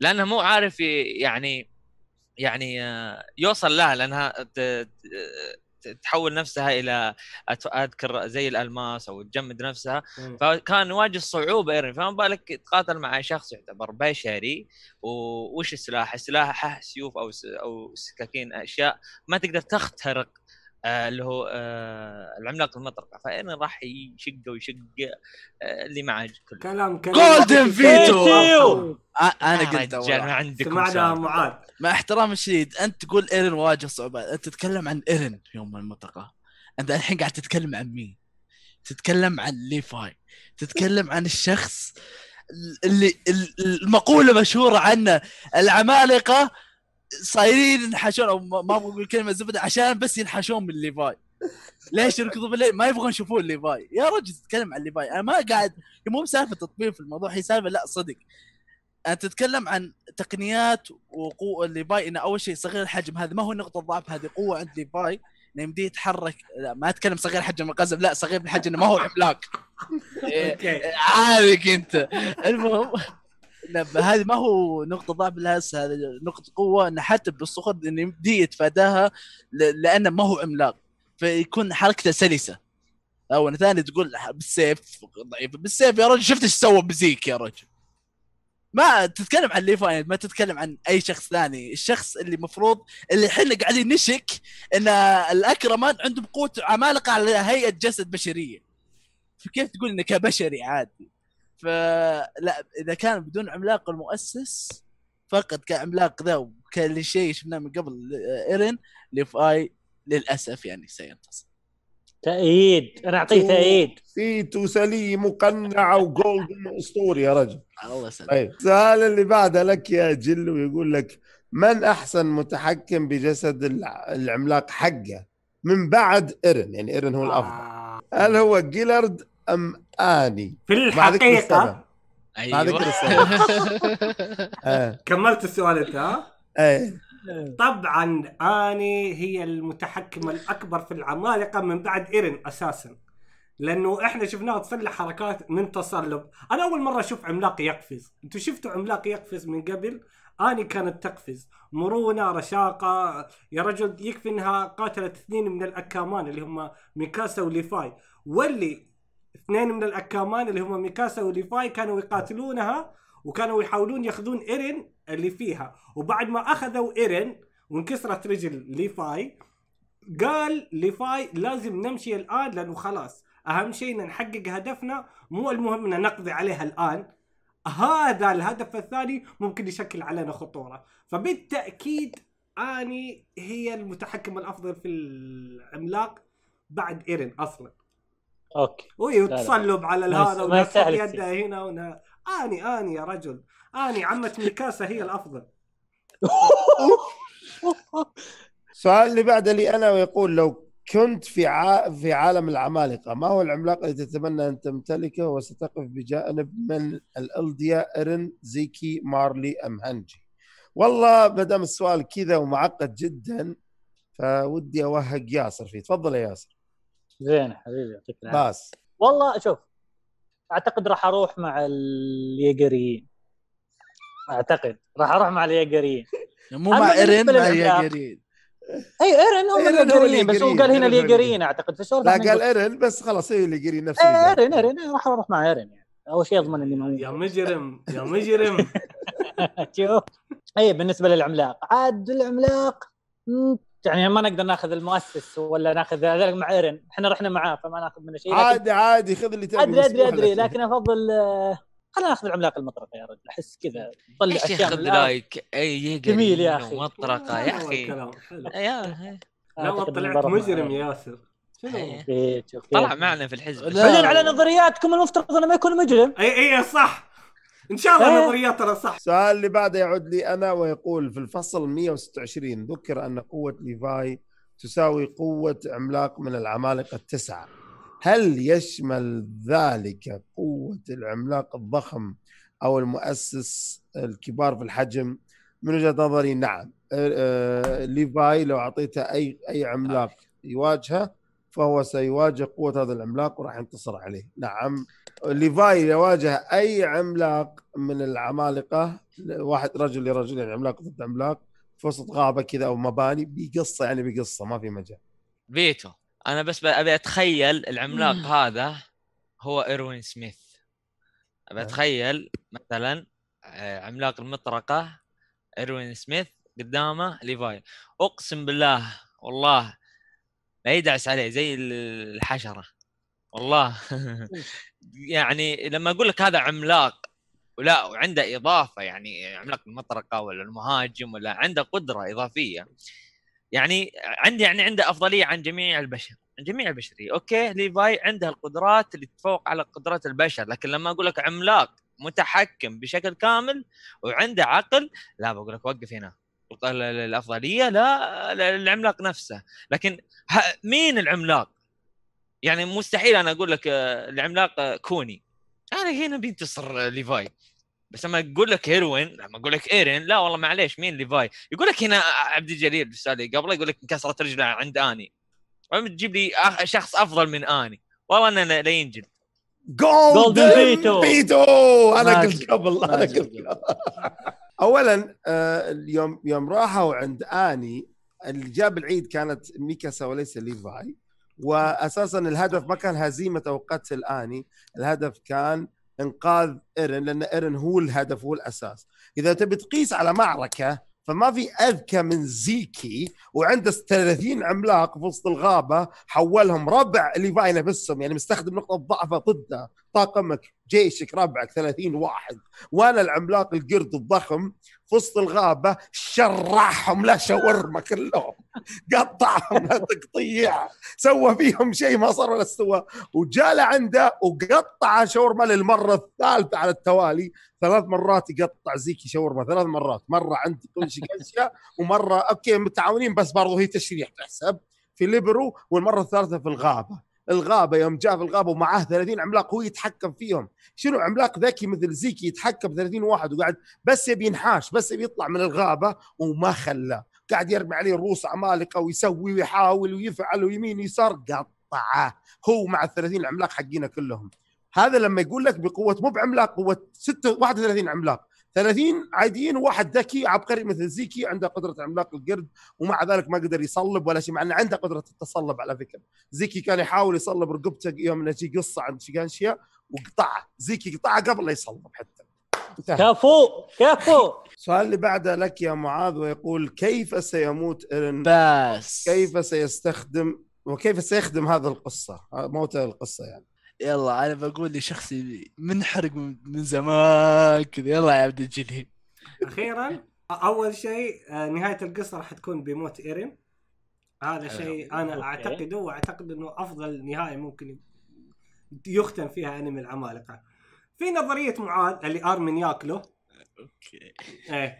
لانه مو عارف يعني يعني آه، يوصل لها لانها تحول نفسها الى اذكر زي الالماس او تجمد نفسها فكان واجه صعوبه ايرن فما بالك تقاتل مع شخص يعتبر بشري وش السلاح؟ السلاح سيوف او او سكاكين اشياء ما تقدر تخترق آه، اللي هو آه، العملاق المطرقه فاين راح يشق ويشق آه، اللي معاه كله كلام كلام جولدن فيتو انا قلت رجال ما عندك معاد مع احترام الشديد انت تقول ايرن واجه صعوبات انت تتكلم عن ايرن في يوم المطرقه انت الحين قاعد تتكلم عن مين؟ تتكلم عن ليفاي تتكلم عن الشخص اللي المقوله مشهوره عنه العمالقه صايرين ينحشون او ما ابغى كلمه زبده عشان بس ينحشون من ليفاي ليش يركضوا بالليل ما يبغون يشوفون ليفاي يا رجل تتكلم عن ليفاي انا ما قاعد مو بسالفه تطبيل في الموضوع هي سالفه لا صدق انت تتكلم عن تقنيات وقوه ليفاي انه اول شيء صغير الحجم هذا ما هو نقطه ضعف هذه قوه عند ليفاي انه يمديه يتحرك لا ما اتكلم صغير حجم القزم لا صغير بالحجم انه ما هو عملاق عارف انت المهم هذه ما هو نقطه ضعف بالهس هذه نقطه قوه انه حتى بالصخر انه يبدي يتفاداها لانه ما هو عملاق فيكون حركته سلسه اول ثاني تقول بالسيف ضعيف بالسيف يا رجل شفت ايش سوى بزيك يا رجل ما تتكلم عن ليفاين يعني، ما تتكلم عن اي شخص ثاني الشخص اللي مفروض اللي احنا قاعدين نشك ان الاكرمان عندهم قوه عمالقه على هيئه جسد بشريه فكيف تقول انه كبشري عادي فلا اذا كان بدون عملاق المؤسس فقد كعملاق ذا وكل شيء شفناه من قبل آه، ايرن ليف اي للاسف يعني سينتصر تأييد انا اعطيه تأييد في توسالية مقنع وجولدن اسطوري يا رجل الله يسلمك طيب السؤال اللي بعده لك يا جل ويقول لك من احسن متحكم بجسد العملاق حقه من بعد ايرن يعني ايرن هو الافضل آه. هل هو جيلارد ام اني آه، يعني. في الحقيقه ايوه ما ذكر السنه كملت السؤال انت ها؟ ايه طبعا اني هي المتحكمه الاكبر في العمالقه من بعد ايرن اساسا لانه احنا شفناها تصلح حركات من تصلب انا اول مره اشوف عملاق يقفز انتم شفتوا عملاق يقفز من قبل اني كانت تقفز مرونه رشاقه يا رجل يكفي انها قاتلت اثنين من الاكامان اللي هم ميكاسا وليفاي واللي اثنين من الأكامان اللي هم ميكاسا وليفاي كانوا يقاتلونها وكانوا يحاولون ياخذون ايرين اللي فيها وبعد ما اخذوا ايرين وانكسرت رجل ليفاي قال ليفاي لازم نمشي الان لانه خلاص اهم شيء ان نحقق هدفنا مو المهم ان نقضي عليها الان هذا الهدف الثاني ممكن يشكل علينا خطوره فبالتاكيد اني هي المتحكم الافضل في العملاق بعد ايرين اصلا اوكي وي وتصلب على الهذا ويحط يده هنا وهنا اني اني يا رجل اني عمه ميكاسا هي الافضل السؤال اللي بعده لي انا ويقول لو كنت في ع... في عالم العمالقه ما هو العملاق الذي تتمنى ان تمتلكه وستقف بجانب من الالديا ارن زيكي مارلي ام هنجي والله ما دام السؤال كذا ومعقد جدا فودي اوهق ياسر فيه تفضل يا ياسر زين حبيبي يعطيك العافيه بس والله شوف اعتقد راح اروح مع اليقريين اعتقد راح اروح مع اليقريين يعني مو مع ايرن مع اليقريين اي ايرن هم اليقريين بس هو قال هنا اليقريين اعتقد فشو لا قال ايرن بس خلاص هي اليقريين نفسه إيه، ايرن ايرن راح اروح مع ايرن يعني اول شيء اضمن اني ما يا مجرم يا مجرم شوف اي بالنسبه للعملاق عاد العملاق يعني ما نقدر ناخذ المؤسس ولا ناخذ هذا مع ايرن احنا رحنا معاه فما ناخذ منه شيء عادي عادي خذ اللي تبي ادري ادري ادري لكن افضل آه، خلينا ناخذ العملاق المطرقه يا رجل احس كذا طلع اشياء خذ لايك اي جميل يا اخي مطرقه يا اخي يا لو طلعت مجرم ياسر إيه. طلع معنا في الحزب بعدين على نظرياتكم المفترض انه ما يكون مجرم اي اي صح ان شاء الله النظريات آه. ترى صح السؤال اللي بعده يعود لي انا ويقول في الفصل 126 ذكر ان قوه ليفاي تساوي قوه عملاق من العمالقه التسعه هل يشمل ذلك قوه العملاق الضخم او المؤسس الكبار في الحجم من وجهه نظري نعم آه، آه، ليفاي لو اعطيته اي اي عملاق يواجهه فهو سيواجه قوه هذا العملاق وراح ينتصر عليه نعم ليفاي يواجه اي عملاق من العمالقه واحد رجل لرجل يعني عملاق ضد عملاق في وسط غابه كذا او مباني بقصه يعني بقصه ما في مجال فيتو انا بس ابي اتخيل العملاق هذا هو ايروين سميث ابي نعم. اتخيل مثلا آه، عملاق المطرقه ايروين سميث قدامه ليفاي اقسم بالله والله لا يدعس عليه زي الحشره والله يعني لما اقول لك هذا عملاق ولا وعنده اضافه يعني عملاق المطرقه ولا المهاجم ولا عنده قدره اضافيه يعني عندي يعني عنده افضليه عن جميع البشر عن جميع البشريه اوكي ليفاي عنده القدرات اللي تتفوق على قدرات البشر لكن لما اقول لك عملاق متحكم بشكل كامل وعنده عقل لا بقول لك وقف هنا الافضليه لا العملاق نفسه لكن مين العملاق يعني مستحيل انا اقول لك آه، العملاق آه، كوني انا هنا بينتصر آه، ليفاي بس لما اقول لك هيروين لما اقول لك ايرين لا والله معليش مين ليفاي يقول لك هنا عبد الجليل اللي قبله يقول لك انكسرت رجله عند اني تجيب لي شخص افضل من اني والله انا لا ينجل جولدن بيتو. بيتو انا قلت قبل انا قلت اولا اليوم يوم راحوا عند اني اللي جاب العيد كانت ميكاسا وليس ليفاي واساسا الهدف ما كان هزيمه او قتل اني الهدف كان انقاذ ايرن لان ايرن هو الهدف هو الاساس اذا تبي تقيس على معركه فما في اذكى من زيكي وعنده 30 عملاق في وسط الغابه حولهم ربع اللي ليفاي نفسهم يعني مستخدم نقطه ضعفه ضده طاقمك جيشك ربعك 30 واحد وانا العملاق القرد الضخم في وسط الغابه شرحهم لا شاورما كلهم قطعهم لا تقطيع سوى فيهم شيء ما صار ولا استوى وجاء لعنده وقطع شاورما للمره الثالثه على التوالي ثلاث مرات يقطع زيكي شاورما ثلاث مرات مره عند كل شيء ومره اوكي متعاونين بس برضه هي تشريح تحسب في ليبرو والمره الثالثه في الغابه الغابه يوم جاء في الغابه ومعاه 30 عملاق هو يتحكم فيهم شنو عملاق ذكي مثل زيكي يتحكم ب 30 واحد وقاعد بس يبي ينحاش بس يبي يطلع من الغابه وما خلى قاعد يرمي عليه رؤوس عمالقه ويسوي ويحاول ويفعل ويمين يسار قطعه هو مع ال 30 عملاق حقينا كلهم هذا لما يقول لك بقوه مو بعملاق قوه 6 31 عملاق 30 عاديين وواحد ذكي عبقري مثل زيكي عنده قدره عملاق القرد ومع ذلك ما قدر يصلب ولا شيء مع انه عنده قدره التصلب على فكره زيكي كان يحاول يصلب رقبته يوم نجي قصه عند شيغانشيا وقطعه زيكي قطعه قبل لا يصلب حتى كفو كفو السؤال اللي بعده لك يا معاذ ويقول كيف سيموت إيرن بس كيف سيستخدم وكيف سيخدم هذا القصة موت القصة يعني يلا انا بقول لشخصي منحرق من زمان كذا يلا يا عبد الجليل اخيرا اول شيء آه، نهايه القصه راح تكون بموت ايرين هذا شيء انا اعتقده واعتقد انه افضل نهايه ممكن يختم فيها انمي العمالقه في نظريه معاد اللي ارمن ياكله اوكي ايه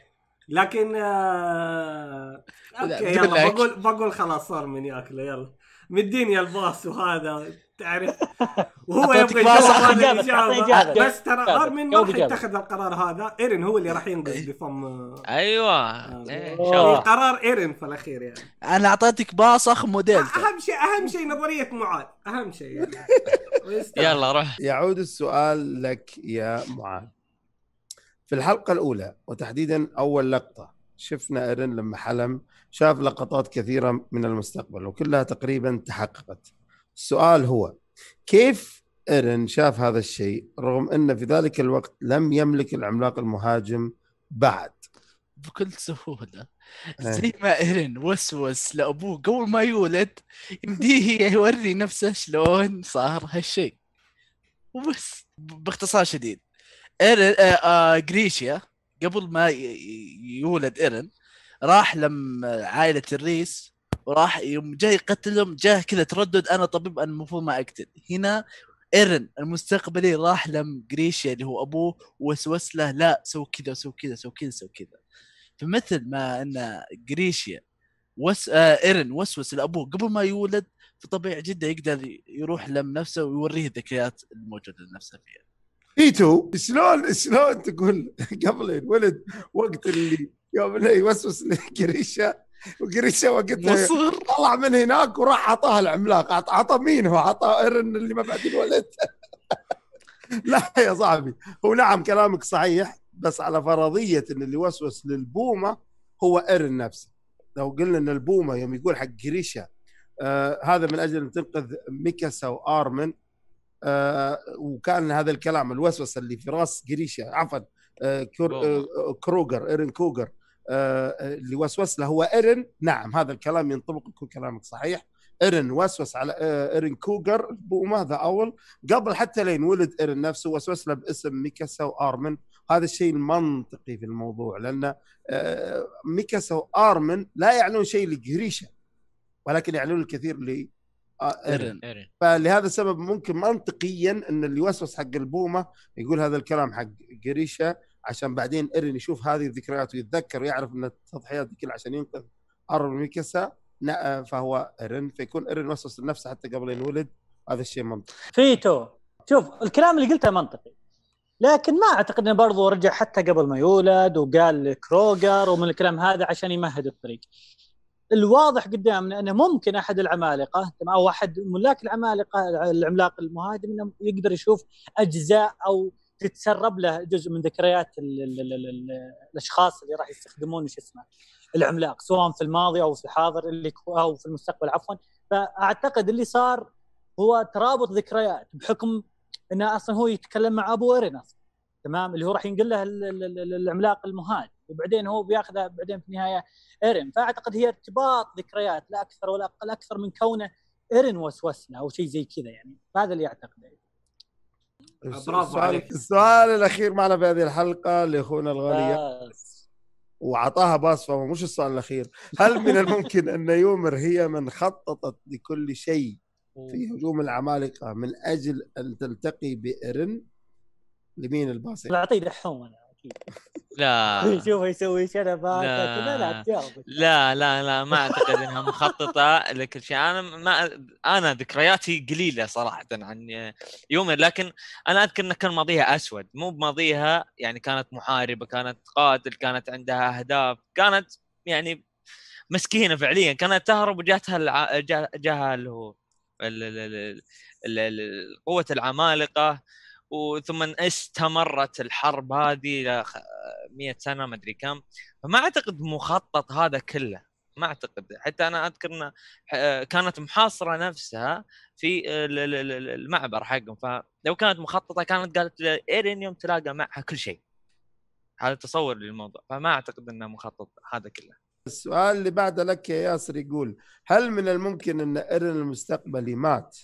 لكن آه... اوكي يلا بقول بقول خلاص من ياكله يلا مديني الباص وهذا تعرف وهو يبغى يجاوب بس ترى ارمن ما راح يتخذ القرار هذا ايرن هو اللي راح ينقذ إيه. بفم آه، ايوه إيه، إيه، قرار ايرن في الاخير يعني انا اعطيتك باص اخ موديل أه، اهم شيء اهم شيء نظريه معاذ اهم شيء يعني. يلا روح يعود السؤال لك يا معاذ في الحلقه الاولى وتحديدا اول لقطه شفنا ايرن لما حلم شاف لقطات كثيره من المستقبل وكلها تقريبا تحققت السؤال هو كيف ايرن شاف هذا الشيء رغم انه في ذلك الوقت لم يملك العملاق المهاجم بعد بكل سهوله إيه. زي ما ايرن وسوس لابوه قبل ما يولد يمديه يوري نفسه شلون صار هالشيء وبس باختصار شديد ايرن آه آه جريشيا قبل ما يولد ايرن راح لم عائله الريس وراح يوم جاي يقتلهم جاء كذا تردد انا طبيب انا المفروض ما اقتل هنا ايرن المستقبلي راح لم جريشيا اللي يعني هو ابوه وسوس له لا سوي كذا سو كذا سوي كذا سوي كذا فمثل ما ان جريشيا وس آه ايرن وسوس لابوه قبل ما يولد فطبيعي جدا يقدر يروح لم نفسه ويوريه الذكريات الموجوده لنفسه فيها. ايتو شلون شلون تقول قبل ينولد وقت اللي يوم انه يوسوس لجريشيا وقريشة وقتها طلع من هناك وراح اعطاها العملاق اعطى مين هو اعطى ايرن اللي ما بعد الولد لا يا صاحبي هو نعم كلامك صحيح بس على فرضيه ان اللي وسوس للبومه هو ايرن نفسه لو قلنا ان البومه يوم يقول حق جريشا آه هذا من اجل ان تنقذ ميكاسا وارمن آه وكان هذا الكلام الوسوسه اللي في راس جريشا عفوا آه كروجر آه، ايرن كوجر اللي آه، آه، وسوس له هو ايرن نعم هذا الكلام ينطبق يكون كلامك صحيح ايرن وسوس على آه، ايرن كوجر بومه ذا اول قبل حتى لين ولد ايرن نفسه وسوس له باسم ميكاسا وارمن هذا الشيء المنطقي في الموضوع لان ميكاسا وارمن لا يعنون شيء لجريشا ولكن يعنون الكثير ل ايرن فلهذا السبب ممكن منطقيا ان اللي وسوس حق البومه يقول هذا الكلام حق جريشا عشان بعدين ايرن يشوف هذه الذكريات ويتذكر ويعرف ان التضحيات دي كلها عشان ينقذ ارون ميكسا فهو ايرن فيكون ايرن وسوس لنفسه حتى قبل ينولد هذا الشيء منطقي فيتو شوف الكلام اللي قلته منطقي لكن ما اعتقد انه برضه رجع حتى قبل ما يولد وقال كروجر ومن الكلام هذا عشان يمهد الطريق الواضح قدامنا انه ممكن احد العمالقه او احد ملاك العمالقه العملاق المهاجم انه يقدر يشوف اجزاء او تتسرب له جزء من ذكريات الـ الـ الـ الاشخاص اللي راح يستخدمون شو اسمه العملاق سواء في الماضي او في الحاضر اللي او في المستقبل عفوا فاعتقد اللي صار هو ترابط ذكريات بحكم انه اصلا هو يتكلم مع ابو ارينث تمام اللي هو راح ينقل له العملاق المهاجم وبعدين هو بياخذه بعدين في النهايه ايرن فاعتقد هي ارتباط ذكريات لا اكثر ولا اقل اكثر من كونه ايرن وسوسنا او شيء زي كذا يعني هذا اللي اعتقده برافو عليك السؤال الاخير معنا في هذه الحلقه لاخونا الغالي وعطاها باص فهو مش السؤال الاخير هل من الممكن ان يومر هي من خططت لكل شيء في هجوم العمالقه من اجل ان تلتقي بإرن لمين الباص؟ اعطيه دحوم انا لا شوف يسوي شنبات لا لا لا لا ما اعتقد انها مخططه لكل شيء انا ما انا ذكرياتي قليله صراحه عن يومي لكن انا اذكر انه كان ماضيها اسود مو بماضيها يعني كانت محاربه كانت قاتل كانت عندها اهداف كانت يعني مسكينه فعليا كانت تهرب وجاتها الع... جاها اللي هو قوه العمالقه وثم استمرت الحرب هذه ل 100 سنه ما ادري كم فما اعتقد مخطط هذا كله ما اعتقد حتى انا اذكر انه آه، كانت محاصره نفسها في آه، المعبر حقهم فلو كانت مخططه كانت قالت ايرين يوم تلاقى معها كل شيء هذا تصور للموضوع فما اعتقد انه مخطط هذا كله السؤال اللي بعده لك يا ياسر يقول هل من الممكن ان ايرين المستقبلي مات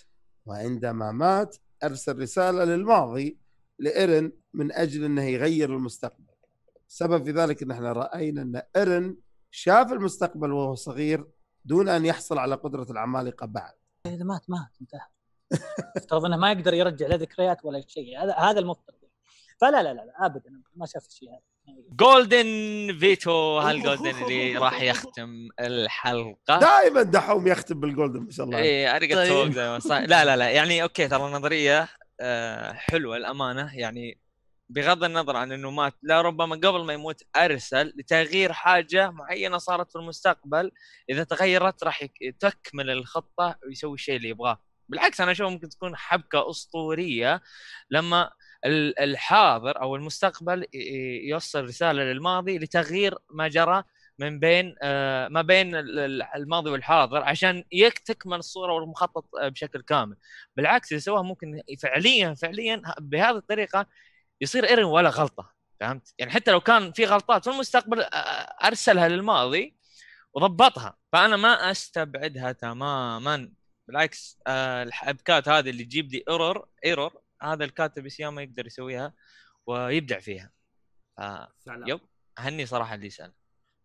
وعندما مات ارسل رساله للماضي لايرن من اجل انه يغير المستقبل. السبب في ذلك ان احنا راينا ان ايرن شاف المستقبل وهو صغير دون ان يحصل على قدره العمالقه بعد. اذا مات مات انتهى. افترض انه ما يقدر يرجع لا ذكريات ولا شيء هذا هذا المفترض فلا لا لا, لا ابدا ما شاف الشيء هذا. جولدن فيتو هالجولدن اللي راح يختم الحلقه دائما دحوم يختم بالجولدن ما شاء الله اي اريجا طيب. توك لا لا لا يعني اوكي ترى النظريه آه، حلوه الامانه يعني بغض النظر عن انه مات لا ربما قبل ما يموت ارسل لتغيير حاجه معينه صارت في المستقبل اذا تغيرت راح تكمل الخطه ويسوي الشيء اللي يبغاه بالعكس انا اشوف ممكن تكون حبكه اسطوريه لما الحاضر او المستقبل يوصل رساله للماضي لتغيير ما جرى من بين آه، ما بين الماضي والحاضر عشان تكمل الصوره والمخطط آه، بشكل كامل بالعكس اذا سواها ممكن فعليا فعليا بهذه الطريقه يصير ايرن ولا غلطه فهمت يعني حتى لو كان في غلطات في المستقبل آه، ارسلها للماضي وضبطها فانا ما استبعدها تماما بالعكس الحبكات هذه اللي تجيب لي ايرور ايرور هذا الكاتب سياما يقدر يسويها ويبدع فيها آه يب هني صراحه اللي يسال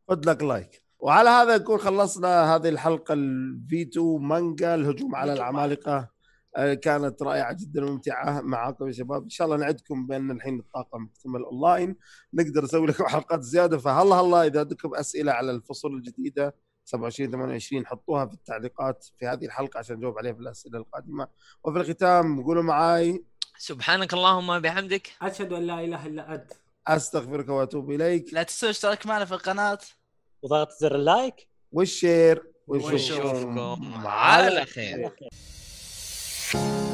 خد لك لايك وعلى هذا نكون خلصنا هذه الحلقه الفي 2 مانجا الهجوم على العمالقه آه، كانت رائعه جدا وممتعه معاكم يا شباب ان شاء الله نعدكم بان الحين الطاقه مكتمل اونلاين نقدر نسوي لكم حلقات زياده فهلا هلا اذا عندكم اسئله على الفصول الجديده 27 28 حطوها في التعليقات في هذه الحلقه عشان نجاوب عليها في الاسئله القادمه وفي الختام قولوا معاي سبحانك اللهم وبحمدك اشهد ان لا اله الا انت استغفرك واتوب اليك لا تنسوا الاشتراك معنا في القناه وضغط زر اللايك والشير ونشوفكم على خير